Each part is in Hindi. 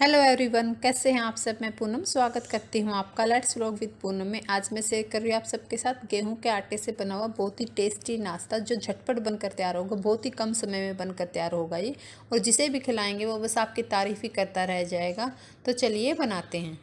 हेलो एवरीवन कैसे हैं आप सब मैं पूनम स्वागत करती हूं आपका लेट्स व्लॉग विद पूनम में आज मैं शेयर कर रही हूँ आप सबके साथ गेहूं के आटे से बना हुआ बहुत ही टेस्टी नाश्ता जो झटपट बनकर तैयार होगा बहुत ही कम समय में बनकर तैयार होगा ये और जिसे भी खिलाएंगे वो बस आपकी तारीफ़ ही करता रह जाएगा तो चलिए बनाते हैं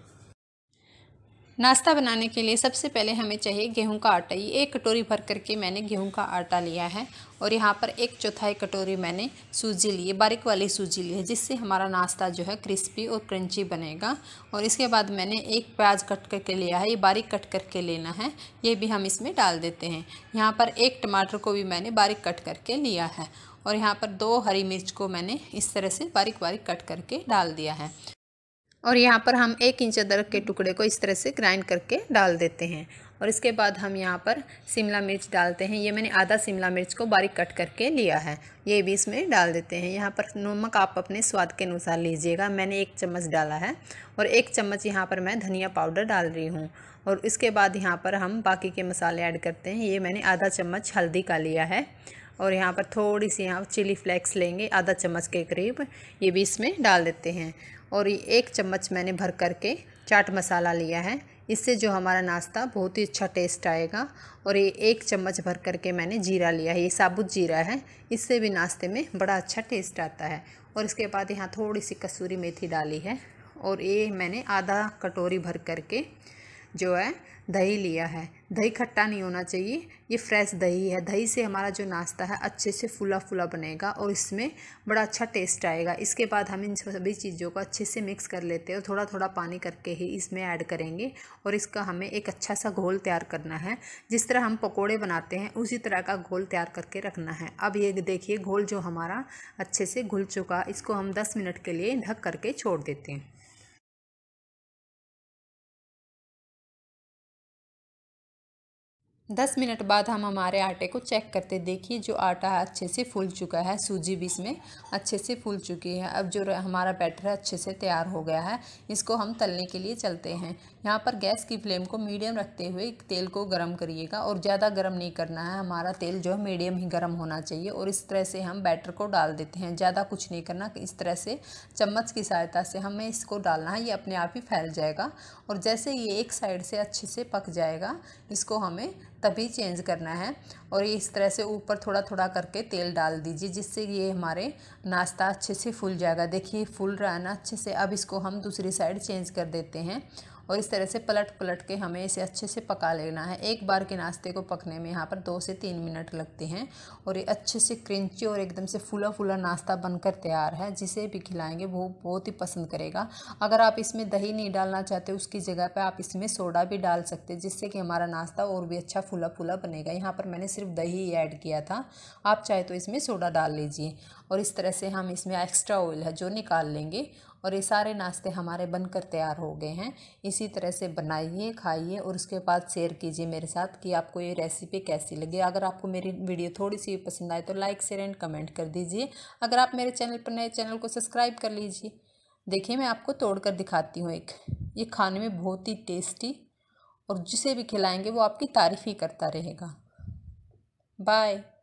नाश्ता बनाने के लिए सबसे पहले हमें चाहिए गेहूं का आटा ये एक कटोरी भर करके मैंने गेहूं का आटा लिया है और यहाँ पर एक चौथाई कटोरी मैंने सूजी ली है बारीक वाली सूजी ली है जिससे हमारा नाश्ता जो है क्रिस्पी और क्रंची बनेगा और इसके बाद मैंने एक प्याज कट करके लिया है ये बारीक कट करके लेना है ये भी हम इसमें डाल देते हैं यहाँ पर एक टमाटर को भी मैंने बारीक कट करके लिया है और यहाँ पर दो हरी मिर्च को मैंने इस तरह से बारीक बारीक कट करके डाल दिया है और यहाँ पर हम एक इंच अदरक के टुकड़े को इस तरह से ग्राइंड करके डाल देते हैं और इसके बाद हम यहाँ पर शिमला मिर्च डालते हैं ये मैंने आधा शिमला मिर्च को बारीक कट करके लिया है ये भी इसमें डाल देते हैं यहाँ पर नमक आप अपने स्वाद के अनुसार लीजिएगा मैंने एक चम्मच डाला है और एक चम्मच यहाँ पर मैं धनिया पाउडर डाल रही हूँ और इसके बाद यहाँ पर हम बाकी के मसाले ऐड करते हैं ये मैंने आधा चम्मच हल्दी का लिया है और यहाँ पर थोड़ी सी यहाँ चिली फ्लेक्स लेंगे आधा चम्मच के करीब ये भी इसमें डाल देते हैं और ये एक चम्मच मैंने भर करके चाट मसाला लिया है इससे जो हमारा नाश्ता बहुत ही अच्छा टेस्ट आएगा और ये एक चम्मच भर करके मैंने जीरा लिया है ये साबुत जीरा है इससे भी नाश्ते में बड़ा अच्छा टेस्ट आता है और इसके बाद यहाँ थोड़ी सी कसूरी मेथी डाली है और ये मैंने आधा कटोरी भर करके जो है दही लिया है दही खट्टा नहीं होना चाहिए ये फ्रेश दही है दही से हमारा जो नाश्ता है अच्छे से फुला फुला बनेगा और इसमें बड़ा अच्छा टेस्ट आएगा इसके बाद हम इन सभी चीज़ों को अच्छे से मिक्स कर लेते हैं और थोड़ा थोड़ा पानी करके ही इसमें ऐड करेंगे और इसका हमें एक अच्छा सा घोल तैयार करना है जिस तरह हम पकौड़े बनाते हैं उसी तरह का घोल तैयार करके रखना है अब ये देखिए घोल जो हमारा अच्छे से घुल चुका इसको हम दस मिनट के लिए ढक करके छोड़ देते हैं दस मिनट बाद हम हमारे आटे को चेक करते देखिए जो आटा है अच्छे से फूल चुका है सूजी भी इसमें अच्छे से फूल चुकी है अब जो हमारा बैटर है अच्छे से तैयार हो गया है इसको हम तलने के लिए चलते हैं यहाँ पर गैस की फ्लेम को मीडियम रखते हुए तेल को गर्म करिएगा और ज़्यादा गर्म नहीं करना है हमारा तेल जो है मीडियम ही गर्म होना चाहिए और इस तरह से हम बैटर को डाल देते हैं ज़्यादा कुछ नहीं करना इस तरह से चम्मच की सहायता से हमें इसको डालना है ये अपने आप ही फैल जाएगा और जैसे ये एक साइड से अच्छे से पक जाएगा इसको हमें तभी चेंज करना है और ये इस तरह से ऊपर थोड़ा थोड़ा करके तेल डाल दीजिए जिससे ये हमारे नाश्ता अच्छे से फूल जाएगा देखिए फूल रहा है ना अच्छे से अब इसको हम दूसरी साइड चेंज कर देते हैं और इस तरह से पलट पलट के हमें इसे अच्छे से पका लेना है एक बार के नाश्ते को पकने में यहाँ पर दो से तीन मिनट लगते हैं और ये अच्छे से क्रंची और एकदम से फूला फूला नाश्ता बनकर तैयार है जिसे भी खिलाएंगे वो बहुत ही पसंद करेगा अगर आप इसमें दही नहीं डालना चाहते उसकी जगह पर आप इसमें सोडा भी डाल सकते हैं जिससे कि हमारा नाश्ता और भी अच्छा फूला फूला बनेगा यहाँ पर मैंने सिर्फ दही ऐड किया था आप चाहे तो इसमें सोडा डाल लीजिए और इस तरह से हम इसमें एक्स्ट्रा ऑयल है जो निकाल लेंगे और ये सारे नाश्ते हमारे बनकर तैयार हो गए हैं इसी तरह से बनाइए खाइए और उसके बाद शेयर कीजिए मेरे साथ कि आपको ये रेसिपी कैसी लगी अगर आपको मेरी वीडियो थोड़ी सी पसंद आए तो लाइक शेयर एंड कमेंट कर दीजिए अगर आप मेरे चैनल पर नए चैनल को सब्सक्राइब कर लीजिए देखिए मैं आपको तोड़ कर दिखाती हूँ एक ये खाने में बहुत ही टेस्टी और जिसे भी खिलाएंगे वो आपकी तारीफ़ ही करता रहेगा बाय